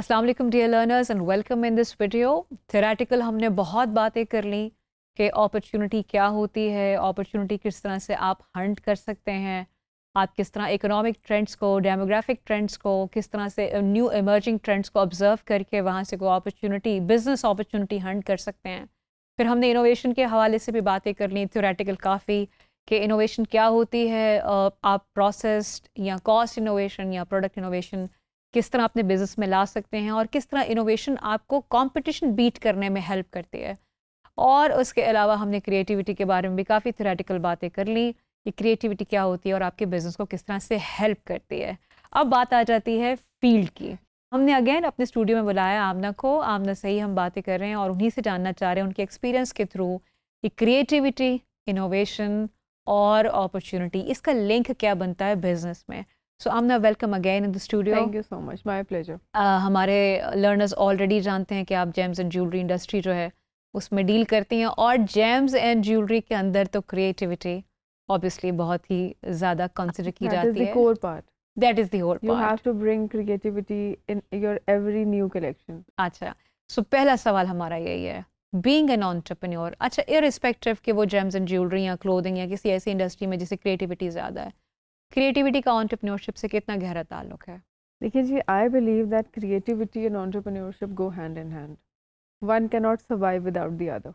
Aslam dear learners and welcome in this video theoretical हमने बहुत बातें कर ली कि अपॉर्चुनिटी क्या होती है अपॉर्चुनिटी किस तरह से आप हंट कर सकते हैं आप किस तरह इकोनॉमिक ट्रेंड्स को डेमोग्राफिक ट्रेंड्स को किस तरह से न्यू इमर्जिंग ट्रेंड्स को ऑब्जर्व करके वहाँ से कोई अपॉर्चुनिटी बिजनेस अपॉर्चुनिटी हंट कर सकते हैं फिर हमने इनोवेशन के हवाले से भी बातें कर ली थोरेटिकल काफ़ी कि इनोवेशन क्या होती है uh, आप प्रोसेस्ड या कॉस्ट इनोवेशन या प्रोडक्ट इनोवेशन किस तरह अपने बिजनेस में ला सकते हैं और किस तरह इनोवेशन आपको कंपटीशन बीट करने में हेल्प करती है और उसके अलावा हमने क्रिएटिविटी के बारे में भी काफ़ी थेरेटिकल बातें कर ली कि क्रिएटिविटी क्या होती है और आपके बिजनेस को किस तरह से हेल्प करती है अब बात आ जाती है फील्ड की हमने अगेन अपने स्टूडियो में बुलाया आमना को आमना से ही हम बातें कर रहे हैं और उन्हीं से जानना चाह रहे हैं उनके एक्सपीरियंस के थ्रू कि क्रिएटिविटी इनोवेशन और अपॉर्चुनिटी इसका लिंक क्या बनता है बिजनेस में so Amna welcome again in the studio thank you so much my pleasure हमारे लर्नर्स ऑलरेडी जानते हैं कि आप जेम्स एंड ज्वेलरी इंडस्ट्री जो है उसमें डील करती हैं और जेम्स एंड ज्वेलरी के अंदर तो क्रिएटिविटी ऑब्वियसली बहुत ही ज़्यादा कंसिडर की That जाती है core part that is the whole you have to bring creativity in your every new collection अच्छा सो so, पहला सवाल हमारा यही है बींग एन ऑन्टरप्रन्योर अच्छा इरिस्पेक्टिव कि वो जेम्स एंड ज्वेलरी या क्लोदिंग या किसी ऐसी इंडस्ट्री में जिसे क्रिएटिविटी ज़्यादा है क्रिएटिविटी का ऑन्टरप्रनोरशिप से कितना गहरा ताल्लुक है देखिए जी I believe that creativity and entrepreneurship go hand in hand one can not survive without the other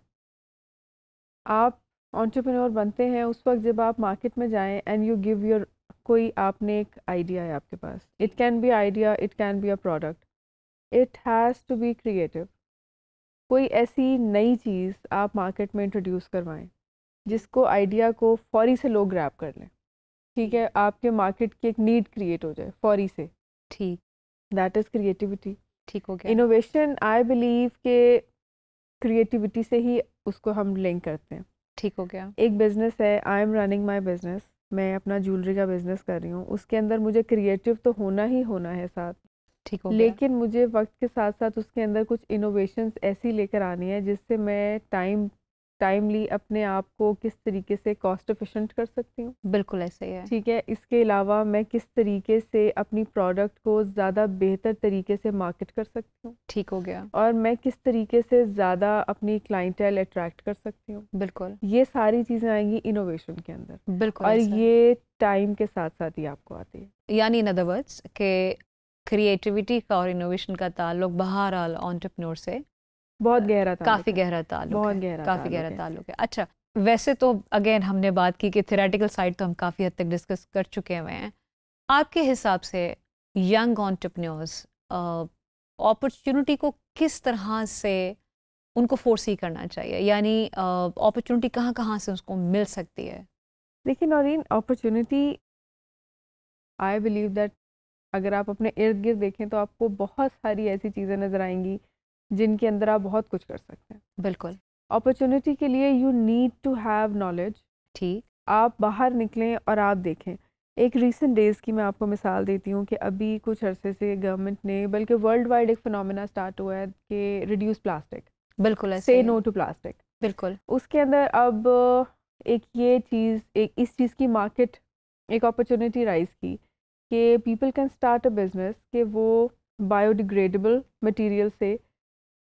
आप ऑन्टरप्रनोर बनते हैं उस वक्त जब आप मार्केट में जाएं एंड यू गिव योर कोई आपने एक आइडिया है आपके पास it can be idea it can be a product it has to be creative कोई ऐसी नई चीज़ आप मार्केट में इंट्रोड्यूस करवाएं जिसको आइडिया को फौरी से लोग ग्रैप कर लें ठीक है आपके मार्केट की एक नीड क्रिएट हो जाए फौरी से ठीक दैट इज़ क्रिएटिविटी ठीक हो गया इनोवेशन आई बिलीव के क्रिएटिविटी से ही उसको हम लिंक करते हैं ठीक हो गया एक बिज़नेस है I am running my business मैं अपना ज्वेलरी का बिज़नेस कर रही हूँ उसके अंदर मुझे क्रिएटिव तो होना ही होना है साथ ठीक हो लेकिन गया। मुझे वक्त के साथ साथ उसके अंदर कुछ इनोवेशंस ऐसी लेकर आनी है जिससे मैं टाइम टाइमली अपने आप को किस तरीके से कॉस्ट एफिशिएंट कर सकती हूँ बिल्कुल ऐसे ही है ठीक है इसके अलावा मैं किस तरीके से अपनी प्रोडक्ट को ज़्यादा बेहतर तरीके से मार्केट कर सकती हूँ ठीक हो गया और मैं किस तरीके से ज़्यादा अपनी क्लाइंटल अट्रैक्ट कर सकती हूँ बिल्कुल ये सारी चीज़ें आएंगी इनोवेशन के अंदर बिल्कुल और ये टाइम के साथ साथ ही आपको आती है यानी इन अदरवर्ड्स के क्रिएटिविटी का और इनोवेशन का ताल्लुक बहरहाल ऑन्टरप्रनोर से बहुत गहरा काफ़ी गहरा ताल्लुक बहुत गहरा काफ़ी गहरा ताल्लुक है अच्छा वैसे तो अगेन हमने बात की कि थेरेटिकल साइड तो हम काफ़ी हद तक डिस्कस कर चुके हुए हैं आपके हिसाब से यंग ऑन्टरप्रन्योर्स अपॉर्चुनिटी को किस तरह से उनको फोर्स ही करना चाहिए यानी अपॉर्चुनिटी कहाँ कहाँ से उसको मिल सकती है देखिए Naureen opportunity I believe that अगर आप अपने इर्द गिर्द देखें तो आपको बहुत सारी ऐसी चीज़ें नज़र आएंगी जिनके अंदर आप बहुत कुछ कर सकते हैं बिल्कुल अपॉर्चुनिटी के लिए you need to have knowledge ठीक आप बाहर निकलें और आप देखें एक रीसेंट डेज़ की मैं आपको मिसाल देती हूँ कि अभी कुछ अरसे से गवर्नमेंट ने बल्कि वर्ल्ड वाइड एक फिनमिना स्टार्ट हुआ है कि रिड्यूस प्लास्टिक बिल्कुल से नो टू प्लास्टिक बिल्कुल उसके अंदर अब एक ये चीज़ एक इस चीज़ की मार्केट एक अपॉर्चुनिटी राइज की कि people can start a business कि वो बायोडिग्रेडेबल मटीरियल से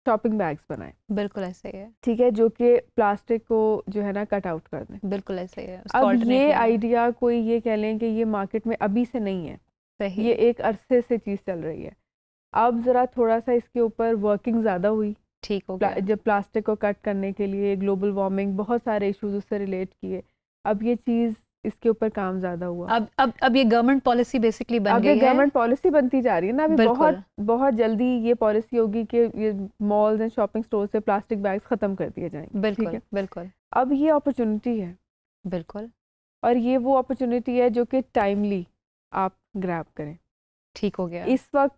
शॉपिंग बैग्स बनाए बिल्कुल ऐसे ही है ठीक है जो कि प्लास्टिक को जो है ना कट आउट कर दें बिल्कुल ऐसे ही है अब ये आइडिया कोई ये कह लें कि ये मार्केट में अभी से नहीं है सही ये एक अरसे से चीज़ चल रही है अब ज़रा थोड़ा सा इसके ऊपर वर्किंग ज़्यादा हुई ठीक हो गया जब प्लास्टिक को कट करने के लिए ग्लोबल वार्मिंग बहुत सारे इश्यूज उससे रिलेट किए अब ये चीज़ इसके ऊपर काम ज्यादा हुआ अब अब अब ये गवर्नमेंट पॉलिसी बेसिकली बन अब गई है गवर्नमेंट पॉलिसी बनती जा रही है ना अभी बहुत बहुत जल्दी ये पॉलिसी होगी कि ये मॉल्स एंड शॉपिंग स्टोर से प्लास्टिक बैग्स खत्म कर दिए जाएंगे बिल्कुल बिल्कुल अब ये अपॉर्चुनिटी है बिल्कुल और ये वो अपॉर्चुनिटी है जो कि टाइमली आप ग्रैप करें ठीक हो गया इस वक्त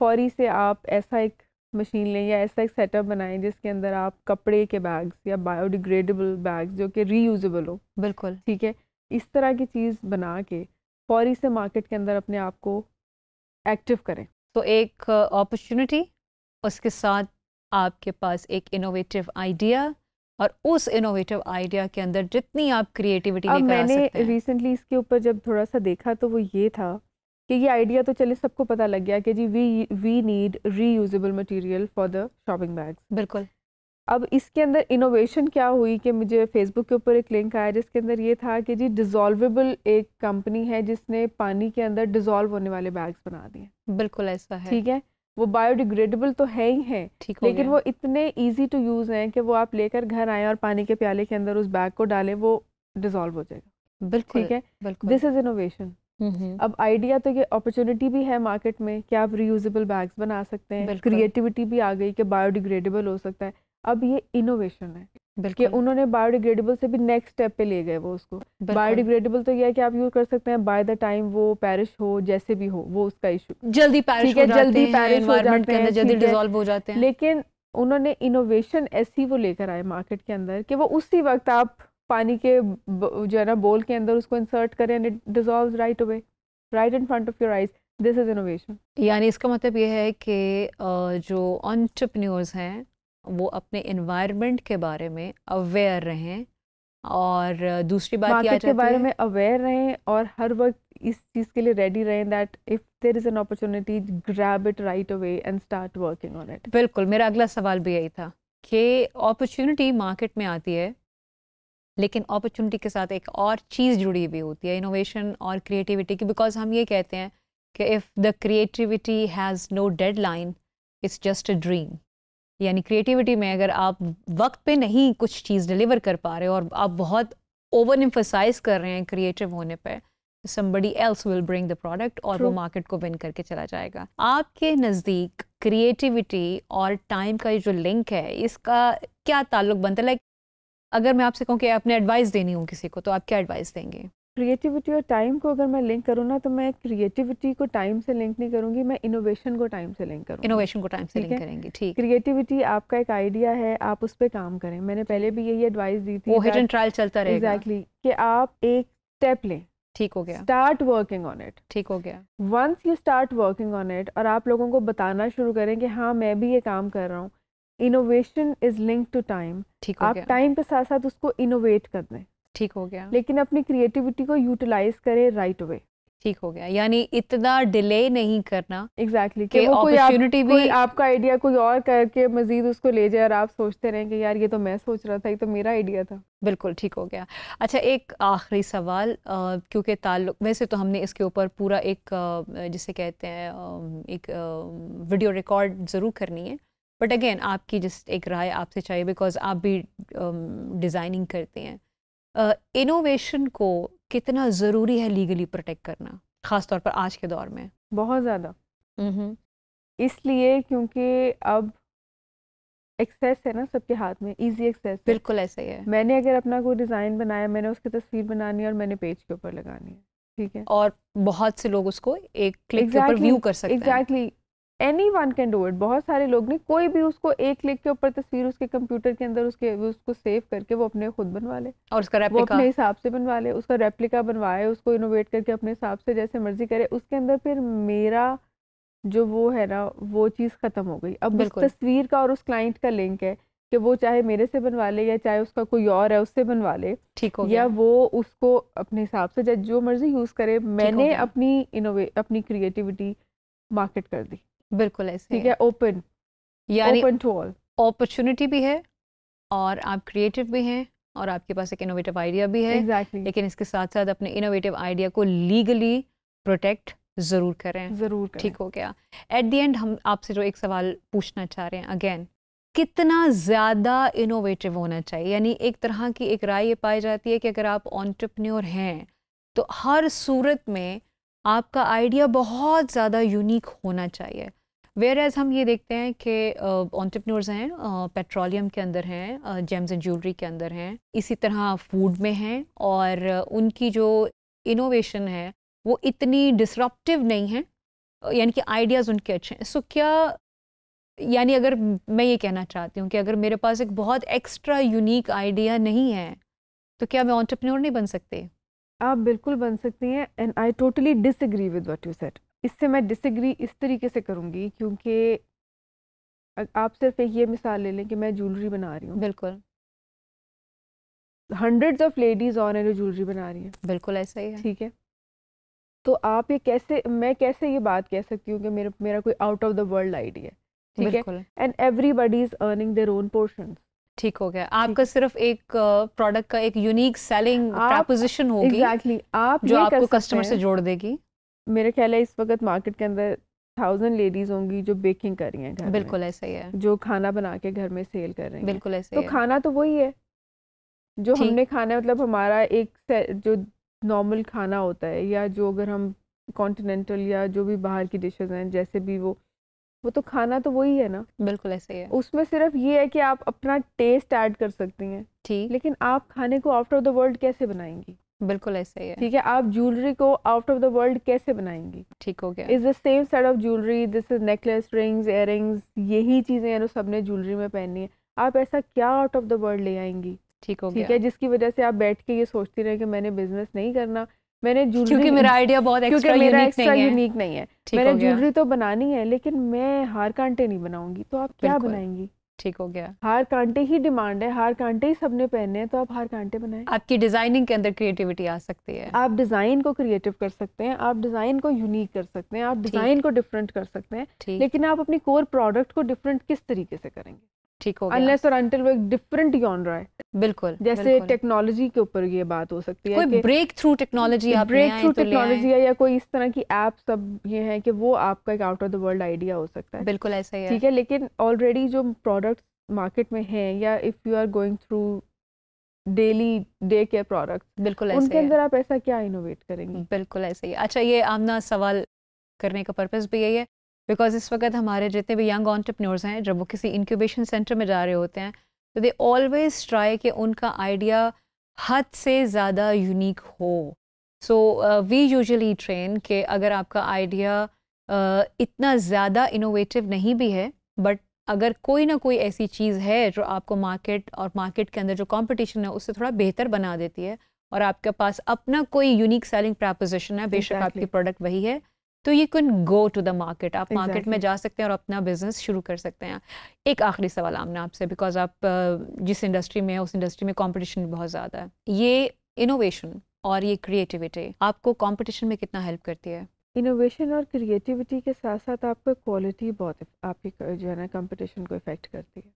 फौरी से आप ऐसा एक मशीन लें या ऐसा एक सेटअप बनाएं जिसके अंदर आप कपड़े के बैग्स या बायोडिग्रेडेबल बैग्स जो कि रीयूजेबल हो बिल्कुल ठीक है इस तरह की चीज़ बना के फौरी से मार्केट के अंदर अपने आप को एक्टिव करें तो एक अपॉर्चुनिटी uh, उसके साथ आपके पास एक इनोवेटिव आइडिया और उस इनोवेटिव आइडिया के अंदर जितनी आप क्रिएटिविटी अब मैंने रिसेंटली इसके ऊपर जब थोड़ा सा देखा तो वो ये था कि ये आइडिया तो चले सबको पता लग गया कि जी we we need reusable material for the shopping bags बिल्कुल अब इसके अंदर इनोवेशन क्या हुई कि मुझे फेसबुक के ऊपर एक लिंक आया जिसके अंदर ये था कि जी डिजोल्वेबल एक कंपनी है जिसने पानी के अंदर डिजोल्व होने वाले बैग्स बना दिए बिल्कुल ऐसा है ठीक है वो बायोडिग्रेडेबल तो है ही है लेकिन वो इतने इजी टू यूज हैं कि वो आप लेकर घर आए और पानी के प्याले के अंदर उस बैग को डालें वो डिजोल्व हो जाएगा बिल्कुल ठीक है दिस इज इनोवेशन अब आइडिया तो ये अपॉर्चुनिटी भी है मार्केट में कि आप रीयूजेबल बैग्स बना सकते हैं क्रिएटिविटी भी आ गई कि बायोडिग्रेडेबल हो सकता है अब ये इनोवेशन है बल्कि उन्होंने बायोडिग्रेडेबल से भी नेक्स्ट स्टेप पे ले गए वो उसको बायोडिग्रेडेबल तो यह है कि आप यूज कर सकते हैं बाय द टाइम वो पैरिश हो जैसे भी हो वो उसका इशू जल्दी पैरिश हो जल्दी पैरिश हो जाते हैं जल्दी डिसॉल्व हो जाते हैं लेकिन उन्होंने इनोवेशन ऐसी वो लेकर आए मार्केट के अंदर कि वो उसी वक्त आप पानी के जो है ना बोल के अंदर उसको इंसर्ट करें and it dissolve right away right in front of your eyes this is innovation यानी इसका मतलब ये है कि जो ऑन्टरप्रन्योर्स हैं वो अपने इन्वायरमेंट के बारे में अवेयर रहें और दूसरी बात क्या के बारे में अवेयर रहें और हर वक्त इस चीज़ के लिए रेडी रहें that if there is an opportunity grab it right away and start working on it बिल्कुल मेरा अगला सवाल भी यही था कि अपॉर्चुनिटी मार्केट में आती है लेकिन अपॉर्चुनिटी के साथ एक और चीज़ जुड़ी हुई होती है इनोवेशन और क्रिएटिविटी की बिकॉज हम ये कहते हैं कि if the creativity has no line it's just a dream यानी क्रिएटिविटी में अगर आप वक्त पे नहीं कुछ चीज़ डिलीवर कर पा रहे हो और आप बहुत ओवर इम्फोसाइज कर रहे हैं क्रिएटिव होने पर somebody else will bring the product और True. वो मार्केट को विन करके चला जाएगा आपके नज़दीक क्रिएटिविटी और टाइम का जो लिंक है इसका क्या ताल्लुक बनता है लाइक अगर मैं आपसे कहूँ कि आपने एडवाइस देनी हो किसी को तो आप क्या एडवाइस देंगे क्रिएटिविटी और टाइम को अगर मैं लिंक करूँ ना तो मैं क्रिएटिविटी को टाइम से लिंक नहीं करूँगी मैं इनोवेशन को टाइम से लिंक करूँ इनोवेशन को टाइम से लिंक करेंगे ठीक क्रिएटिविटी आपका एक आइडिया है आप उस पर काम करें मैंने पहले भी यही एडवाइस दी थी वो हिट एंड ट्रायल चलता रहेगा एग्जैक्टली exactly, कि आप एक स्टेप लें ठीक हो गया स्टार्ट वर्किंग ऑन इट ठीक हो गया once you start working on it और आप लोगों को बताना शुरू करें कि हाँ मैं भी ये काम कर रहा हूँ innovation is link to time आप टाइम के साथ साथ उसको इनोवेट कर दें ठीक हो गया लेकिन अपनी क्रिएटिविटी को यूटिलाइज करें राइट वे ठीक हो गया यानी इतना डिले नहीं करना एग्जैक्टली exactly, आप, भी कोई आपका आइडिया कोई और करके मजीद उसको ले जाए और आप सोचते रहें कि यार ये तो मैं सोच रहा था ये तो मेरा आइडिया था बिल्कुल ठीक हो गया अच्छा एक आखिरी सवाल क्योंकि ताल्लुक वैसे तो हमने इसके ऊपर पूरा एक जिसे कहते हैं एक वीडियो रिकॉर्ड ज़रूर करनी है बट अगेन आपकी जिस एक राय आपसे चाहिए बिकॉज आप भी डिज़ाइनिंग करते हैं इनोवेशन को कितना ज़रूरी है लीगली प्रोटेक्ट करना ख़ास तौर पर आज के दौर में बहुत ज़्यादा इसलिए क्योंकि अब एक्सेस है ना सबके हाथ में इजी एक्सेस बिल्कुल ऐसे ही है मैंने अगर अपना कोई डिज़ाइन बनाया मैंने उसकी तस्वीर बनानी है और मैंने पेज के ऊपर लगानी है ठीक है और बहुत से लोग उसको एक क्लिक exactly, के ऊपर व्यू कर सकते exactly. हैं anyone can do it बहुत सारे लोग नहीं कोई भी उसको एक क्लिक के ऊपर तस्वीर उसके कंप्यूटर के अंदर उसके उसको सेव करके वो अपने खुद बनवा ले और उसका रेप्लिका वो अपने हिसाब से बनवा ले उसका रेप्लिका बनवाए उसको इनोवेट करके अपने हिसाब से जैसे मर्जी करे उसके अंदर फिर मेरा जो वो है ना वो चीज़ ख़त्म हो गई अब उस तस्वीर का और उस क्लाइंट का लिंक है कि वो चाहे मेरे से बनवा ले या चाहे उसका कोई और है उससे बनवा ले ठीक हो या वो उसको अपने हिसाब से जो मर्जी यूज़ करे मैंने अपनी इनोवे अपनी क्रिएटिविटी मार्केट कर दी बिल्कुल ऐसे ठीक है ओपन यानी ओपन टू ऑल अपॉर्चुनिटी भी है और आप क्रिएटिव भी हैं और आपके पास एक इनोवेटिव आइडिया भी है exactly. लेकिन इसके साथ साथ अपने इनोवेटिव आइडिया को लीगली प्रोटेक्ट ज़रूर करें ज़रूर ठीक हो गया एट दी एंड हम आपसे जो एक सवाल पूछना चाह रहे हैं अगेन कितना ज़्यादा इनोवेटिव होना चाहिए यानी एक तरह की एक राय ये पाई जाती है कि अगर आप ऑन्टरप्रन्योर हैं तो हर सूरत में आपका आइडिया बहुत ज़्यादा यूनिक होना चाहिए वेयर एज़ हम ये देखते हैं कि ऑन्टरप्रनोर्स हैं पेट्रोलियम के अंदर हैं जेम्स एंड ज्वेलरी के अंदर हैं इसी तरह फूड में हैं और उनकी जो इनोवेशन है वो इतनी डिसरप्टिव नहीं है यानी कि आइडियाज़ उनके अच्छे हैं सो क्या यानी अगर मैं ये कहना चाहती हूँ कि अगर मेरे पास एक बहुत एक्स्ट्रा यूनिक आइडिया नहीं है तो क्या मैं ऑन्टरप्रनोर नहीं बन सकती आप बिल्कुल बन सकती हैं and I totally disagree with what you said इससे मैं डिसग्री इस तरीके से करूँगी क्योंकि आप सिर्फ एक ये मिसाल ले लें कि मैं ज्वेलरी बना रही हूँ बिल्कुल हंड्रेड ऑफ लेडीज़ और हैं जो ज्वेलरी बना रही हैं बिल्कुल ऐसा ही है ठीक है तो आप ये कैसे मैं कैसे ये बात कह सकती हूँ कि मेरा मेरा कोई out of the world idea ठीक है and buddy is earning their own portion ठीक हो गया आपका सिर्फ एक प्रोडक्ट का एक यूनिक सेलिंग प्रपोजिशन होगी एग्जैक्टली आप जो आपको कस्टमर से जोड़ देगी मेरा ख्याल है इस वक्त मार्केट के अंदर थाउजेंड लेडीज होंगी जो बेकिंग कर रही हैं घर बिल्कुल ऐसा ही है जो खाना बना के घर में सेल कर रहे हैं बिल्कुल ऐसा तो खाना तो वही है जो हमने खाना है मतलब हमारा एक जो नॉर्मल खाना होता है या जो अगर हम कॉन्टिनेंटल या जो भी बाहर की डिशेज हैं जैसे भी वो वो तो खाना तो वही है ना बिल्कुल ऐसे ही है उसमें सिर्फ ये है कि आप अपना टेस्ट ऐड कर सकती हैं ठीक लेकिन आप खाने को आउट ऑफ द वर्ल्ड कैसे बनाएंगी बिल्कुल ऐसे ही है ठीक है आप ज्वेलरी को आउट ऑफ द वर्ल्ड कैसे बनाएंगी ठीक हो गया is the same set of jewellery this is necklace rings ear यही चीज़ें हैं जो सबने ज्वेलरी में पहननी है आप ऐसा क्या आउट ऑफ द वर्ल्ड ले आएंगी ठीक हो ठीक है जिसकी वजह से आप बैठ के ये सोचती रहे कि मैंने बिजनेस नहीं करना मैंने ज्वेलरी मेरा आइडिया बहुत क्योंकि मेरा यूनिक एक्स्ट्रा नहीं यूनिक नहीं है मैंने ज्वेलरी तो बनानी है लेकिन मैं हार कांटे नहीं बनाऊंगी तो आप क्या बनाएंगी ठीक हो गया हार कांटे ही डिमांड है हार कांटे ही सबने पहने हैं तो आप हार कांटे बनाएं आपकी डिजाइनिंग के अंदर क्रिएटिविटी आ सकती है आप डिजाइन को क्रिएटिव कर सकते हैं आप डिजाइन को यूनिक कर सकते हैं आप डिजाइन को डिफरेंट कर सकते हैं लेकिन आप अपनी कोर प्रोडक्ट को डिफरेंट किस तरीके से करेंगे ठीक हो अनलेस और अनटिल वो एक डिफरेंट रहा है बिल्कुल जैसे टेक्नोलॉजी के ऊपर ये बात हो सकती है कोई breakthrough technology breakthrough technology या कोई इस तरह की एप सब ये है कि वो आपका एक out of the world idea हो सकता है बिल्कुल ऐसा ही ठीक है लेकिन ऑलरेडी जो प्रोडक्ट मार्केट में है या if you are going through daily day care product बिल्कुल ऐसे उनके अंदर आप ऐसा क्या इनोवेट करेंगे बिल्कुल ऐसे ही अच्छा ये आमना सवाल करने का पर्पज भी यही है बिकॉज इस वक्त हमारे जितने भी यंग ऑन्टरप्रनोर्स हैं जब वो किसी इंक्यूबेशन सेंटर में जा रहे होते हैं तो दे ऑलवेज ट्राई कि उनका आइडिया हद से ज़्यादा यूनिक हो सो वी यूजली ट्रेन कि अगर आपका आइडिया uh, इतना ज़्यादा इनोवेटिव नहीं भी है बट अगर कोई ना कोई ऐसी चीज़ है जो आपको मार्केट और मार्केट के अंदर जो कंपटीशन है उससे थोड़ा बेहतर बना देती है और आपके पास अपना कोई यूनिक सेलिंग प्रापोजिशन है बेशक exactly. आपकी प्रोडक्ट वही है तो you can go to the market आप मार्केट exactly. में जा सकते हैं और अपना बिजनेस शुरू कर सकते हैं एक आखिरी सवाल आमने आपसे बिकॉज आप जिस इंडस्ट्री में उस इंडस्ट्री में कॉम्पिटिशन बहुत ज़्यादा है ये इनोवेशन और ये क्रिएटिविटी आपको कॉम्पिटिशन में कितना हेल्प करती है इनोवेशन और क्रिएटिविटी के साथ साथ आपका क्वालिटी बहुत आपकी जो है ना कंपटीशन को इफेक्ट करती है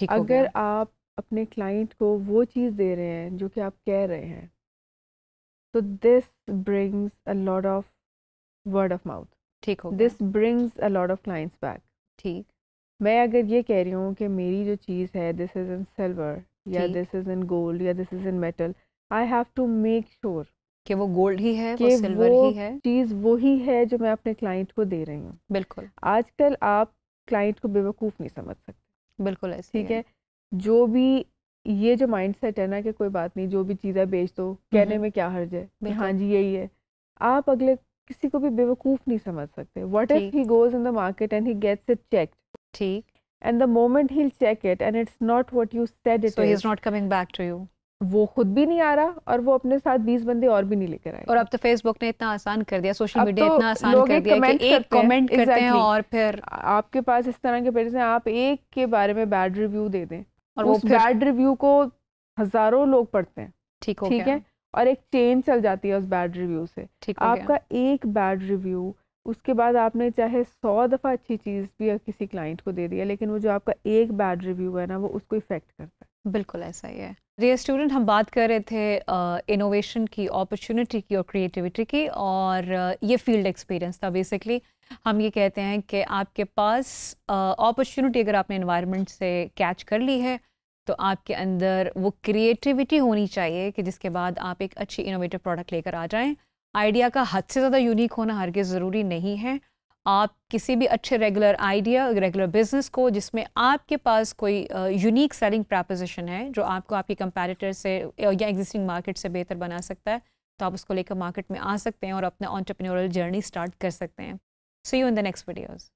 ठीक अगर आप अपने क्लाइंट को वो चीज़ दे रहे हैं जो कि आप कह रहे हैं तो this brings a lot of word of mouth ठीक हो this brings a lot of clients back ठीक मैं अगर ये कह रही हूँ कि मेरी जो चीज़ है दिस इज़ इन सिल्वर या दिस इज़ इन गोल्ड या this is in metal I have to make sure कि वो गोल्ड ही है कि वो वो ही है चीज़ वो ही है जो मैं अपने क्लाइंट को दे रही हूँ बिल्कुल आजकल आप क्लाइंट को बेवकूफ़ नहीं समझ सकते बिल्कुल ऐसे ठीक है।, है जो भी ये जो माइंड सेट है ना कि कोई बात नहीं जो भी चीज़ें बेच दो कहने हम्म। में क्या हर्ज है हाँ जी यही है आप अगले किसी को भी बेवकूफ नहीं समझ सकते what if he goes in the market and he gets it check ठीक and the moment he check it and it's not what you said it is not coming back to you वो खुद भी नहीं आ रहा और वो अपने साथ 20 बंदे और भी नहीं लेकर आए और अब तो फेसबुक ने इतना आसान कर दिया सोशल मीडिया तो इतना आसान कर दिया कि एक कमेंट करते exactly. हैं और फिर आपके पास इस तरह के पेजेस हैं आप एक के बारे में बैड रिव्यू दे दें और वो बैड रिव्यू को हजारों लोग पढ़ते हैं ठीक हो ठीक है और एक चेन चल जाती है उस बैड रिव्यू से ठीक आपका एक बैड रिव्यू उसके बाद आपने चाहे सौ दफ़ा अच्छी चीज़ भी किसी क्लाइंट को दे दिया लेकिन वो जो आपका एक बैड रिव्यू है ना वो उसको इफेक्ट करता है बिल्कुल ऐसा ही है रियर स्टूडेंट हम बात कर रहे थे इनोवेशन की अपॉर्चुनिटी की और क्रिएटिविटी की और ये फील्ड एक्सपीरियंस था बेसिकली हम ये कहते हैं कि आपके पास अपॉर्चुनिटी अगर आपने इन्वायरमेंट से कैच कर ली है तो आपके अंदर वो क्रिएटिविटी होनी चाहिए कि जिसके बाद आप एक अच्छी इनोवेटिव प्रोडक्ट लेकर आ जाएं आइडिया का हद से ज़्यादा यूनिक होना हर के ज़रूरी नहीं है आप किसी भी अच्छे रेगुलर आइडिया रेगुलर बिजनेस को जिसमें आपके पास कोई यूनिक सेलिंग प्रपोजिशन है जो आपको आपकी कंपेरेटर से या एग्जिस्टिंग मार्केट से बेहतर बना सकता है तो आप उसको लेकर मार्केट में आ सकते हैं और अपना ऑन्टरप्रनोरल जर्नी स्टार्ट कर सकते हैं so you in the next videos